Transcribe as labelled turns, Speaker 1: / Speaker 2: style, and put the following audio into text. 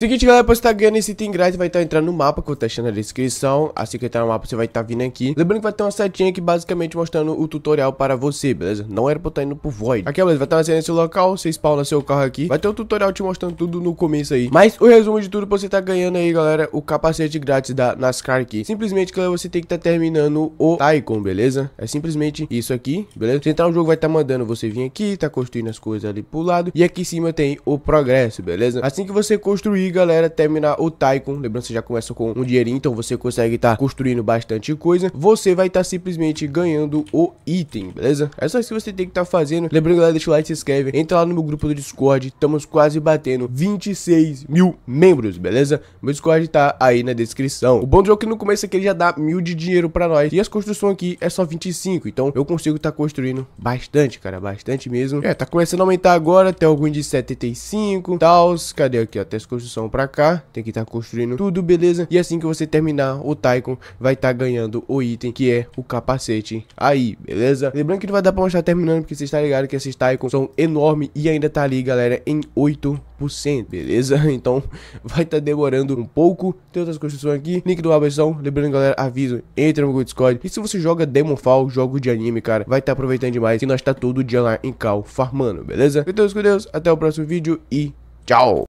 Speaker 1: Seguinte, galera, pra você tá ganhando esse item grátis, vai estar tá entrando no mapa que eu tô deixando na descrição. Assim que entrar no mapa, você vai estar tá vindo aqui. Lembrando que vai ter uma setinha aqui, basicamente, mostrando o tutorial para você, beleza? Não era pra tá indo pro Void. Aqui, beleza, vai estar tá nesse local, você spawna seu carro aqui. Vai ter um tutorial te mostrando tudo no começo aí. Mas o resumo de tudo pra você tá ganhando aí, galera, o capacete grátis da NASCAR aqui. Simplesmente, galera, você tem que estar tá terminando o Tycoon, beleza? É simplesmente isso aqui, beleza? Se entrar no jogo, vai estar tá mandando você vir aqui, tá construindo as coisas ali pro lado. E aqui em cima tem o progresso, beleza? Assim que você construir, galera, terminar o Tycoon, lembrando que você já começa com um dinheirinho, então você consegue estar tá construindo bastante coisa, você vai estar tá simplesmente ganhando o item, beleza? É só isso que você tem que estar tá fazendo, lembrando galera, deixa o like, se inscreve, entra lá no meu grupo do Discord, estamos quase batendo 26 mil membros, beleza? Meu Discord tá aí na descrição. O bom do jogo é que no começo é que ele já dá mil de dinheiro pra nós, e as construções aqui é só 25, então eu consigo estar tá construindo bastante, cara, bastante mesmo. É, tá começando a aumentar agora, até algum de 75, tal, cadê aqui, ó, até as construções construção pra cá, tem que estar tá construindo tudo, beleza? E assim que você terminar, o Tycoon vai estar tá ganhando o item, que é o capacete aí, beleza? Lembrando que não vai dar pra mostrar terminando, porque vocês estão tá ligados que esses Tycoons são enormes e ainda tá ali, galera, em 8 beleza? Então vai estar tá demorando um pouco. Tem outras construções aqui, link do aberção. Lembrando, galera, aviso, entra no Google Discord. E se você joga Demon Fall, jogo de anime, cara, vai estar tá aproveitando demais. E nós tá todo dia lá em Cal farmando, beleza? Então, com Deus, até o próximo vídeo e tchau!